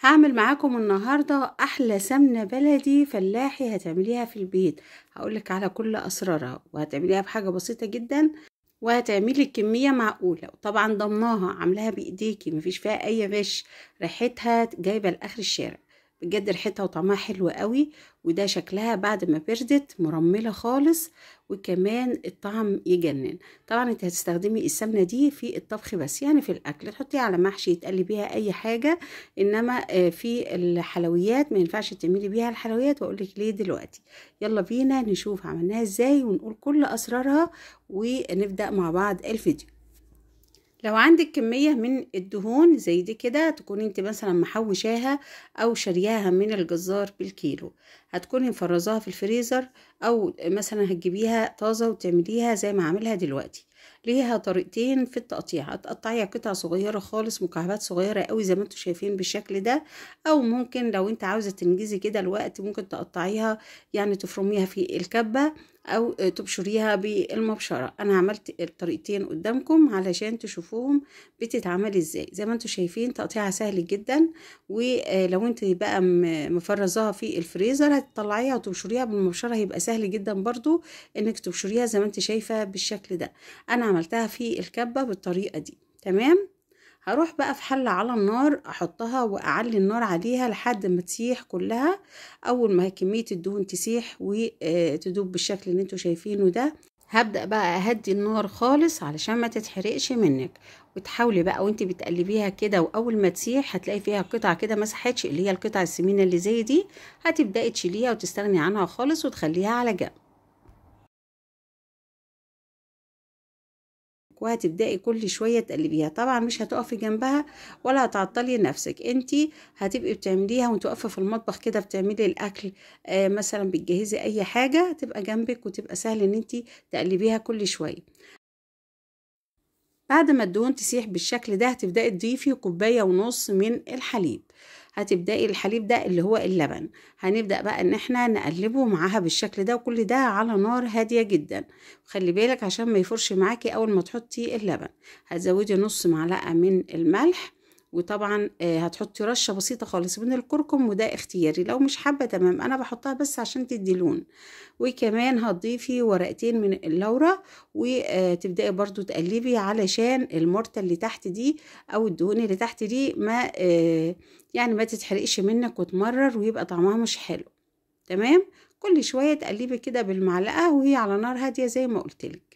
هعمل معاكم النهاردة أحلى سمنة بلدي فلاحي هتعمليها في البيت هقولك على كل أسرارها وهتعمليها بحاجة بسيطة جدا وهتعملي كمية معقولة وطبعا ضمناها عاملاها بإيديكي مفيش فيها أي غش ريحتها جايبة لآخر الشارع بجد ريحتها وطعمها حلو قوي وده شكلها بعد ما بردت مرمله خالص وكمان الطعم يجنن طبعا انت هتستخدمي السمنه دي في الطبخ بس يعني في الاكل تحطيها على محشي يتقلي بيها اي حاجه انما آه، في الحلويات ما ينفعش تعملي بيها الحلويات واقول لك ليه دلوقتي يلا بينا نشوف عملناها ازاي ونقول كل اسرارها ونبدا مع بعض الفيديو لو عندك كمية من الدهون زي دي كده تكون انت مثلا محوشاها او شارياها من الجزار بالكيلو هتكوني مفرزاها في الفريزر او مثلا هتجيبيها طازة وتعمليها زي ما عاملها دلوقتي ليها طريقتين في التقطيع هتقطعيها قطع صغيرة خالص مكعبات صغيرة قوي زي ما انتم شايفين بالشكل ده او ممكن لو انت عاوزة تنجزي كده الوقت ممكن تقطعيها يعني تفرميها في الكبة او تبشريها بالمبشرة انا عملت الطريقتين قدامكم علشان تشوفوهم بتتعمل ازاي زي ما انتم شايفين تقطيعها سهل جدا ولو انت بقى مفرزاها في الفريزر هتطلعيها وتبشريها بالمبشرة هيبقى سهل جدا برضو انك تبشريها زي ما انت شايفة بالشكل ده انا عملتها في الكبة بالطريقة دي تمام هروح بقى في حلة على النار احطها واعلي النار عليها لحد ما تسيح كلها اول ما كمية الدهون تسيح وتدوب آه، بالشكل اللي انتوا شايفينه ده هبدأ بقى اهدي النار خالص علشان ما تتحرقش منك وتحاولي بقى وانت بتقلبيها كده واول ما تسيح هتلاقي فيها قطعة كده مسحتش اللي هي القطعة السمينة اللي زي دي هتبدأي تشيليها وتستغني عنها خالص وتخليها على جنب نفسك وهتبدأي كل شوية تقلبيها طبعا مش هتقفي جنبها ولا هتعطلي نفسك انت هتبقي بتعمليها وانت واقفة في المطبخ كده بتعملي الأكل آه مثلا بتجهزي أي حاجة تبقى جنبك وتبقى سهل ان انت تقلبيها كل شوية بعد ما الدهون تسيح بالشكل ده هتبدأي تضيفي كوباية ونص من الحليب هتبدأي الحليب ده اللي هو اللبن هنبدأ بقى ان احنا نقلبه معاها بالشكل ده وكل ده على نار هادية جدا خلي بالك عشان ما يفرش معاكي اول ما تحطي اللبن هتزودي نص معلقة من الملح وطبعا آه، هتحطي رشه بسيطه خالص من الكركم وده اختياري لو مش حابه تمام انا بحطها بس عشان تدي لون وكمان هتضيفي ورقتين من اللورا وتبداي آه، برضو تقلبي علشان المرته اللي تحت دي او الدهون اللي تحت دي ما آه، يعني ما تتحرقش منك وتمرر ويبقى طعمها مش حلو تمام كل شويه تقلبي كده بالمعلقه وهي على نار هاديه زي ما قلتلك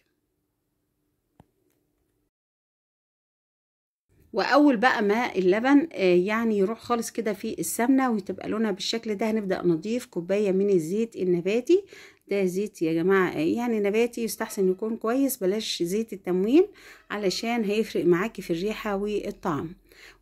واول بقى ما اللبن آه، يعني يروح خالص كده في السمنه وتبقى لونها بالشكل ده هنبدا نضيف كوبايه من الزيت النباتي ده زيت يا جماعه آه، يعني نباتي يستحسن يكون كويس بلاش زيت التموين علشان هيفرق معاكي في الريحه والطعم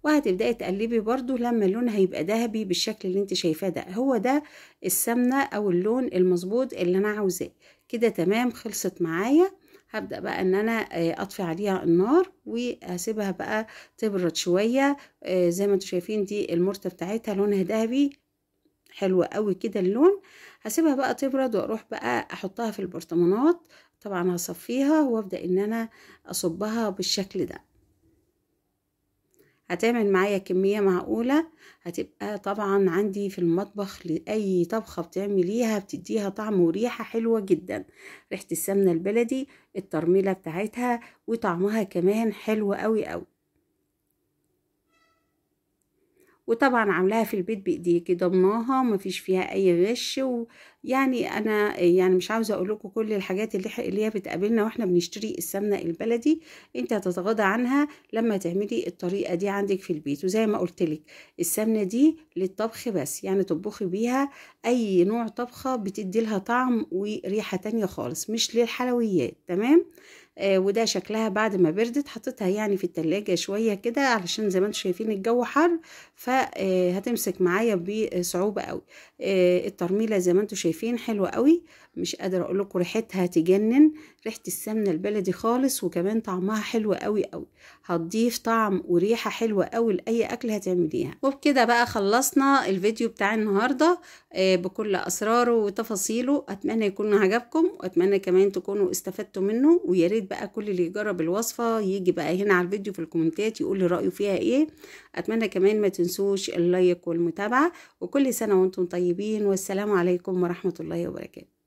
وهتبداي تقلبي برضو لما اللون هيبقى ذهبي بالشكل اللي انت شايفاه ده هو ده السمنه او اللون المظبوط اللي انا عاوزاه كده تمام خلصت معايا هبدأ بقى ان انا آه، اطفي عليها النار واسيبها بقى تبرد شوية آه، زي ما انتم شايفين دي المرتة بتاعتها لونها ذهبي حلوة قوي كده اللون هسيبها بقى تبرد واروح بقى احطها في البرطمانات طبعا هصفيها وابدأ ان انا اصبها بالشكل ده هتعمل معايا كمية معقولة هتبقى طبعا عندي في المطبخ لأي طبخة بتعمليها بتديها طعم وريحة حلوة جدا ريحة السمنة البلدي الترميلة بتاعتها وطعمها كمان حلو قوي قوي وطبعا عاملاها في البيت بايديكي ضمناها مفيش فيها اي غش ويعني انا يعني مش عاوزه اقول لكم كل الحاجات اللي اللي هي بتقابلنا واحنا بنشتري السمنه البلدي انت هتتغاضى عنها لما تعملي الطريقه دي عندك في البيت وزي ما قلت لك السمنه دي للطبخ بس يعني تطبخي بيها اي نوع طبخه بتدي لها طعم وريحه تانية خالص مش للحلويات تمام آه، وده شكلها بعد ما بردت حطيتها يعني في التلاجة شوية كده علشان زي ما انتم شايفين الجو حر فهتمسك آه، معايا بصعوبة قوي آه، الترميلة زي ما انتم شايفين حلوة قوي مش قادره اقول لكم ريحتها تجنن ريحه السمنه البلدي خالص وكمان طعمها حلو قوي قوي هتضيف طعم وريحه حلوه قوي لاي اكل هتعمليها وبكده بقى خلصنا الفيديو بتاع النهارده آه، بكل اسراره وتفاصيله اتمنى يكون عجبكم واتمنى كمان تكونوا استفدتوا منه ويا ريت بقى كل اللي يجرب الوصفه يجي بقى هنا على الفيديو في الكومنتات يقول لي رايه فيها ايه اتمنى كمان ما تنسوش اللايك والمتابعه وكل سنه وانتم طيبين والسلام عليكم ورحمه الله وبركاته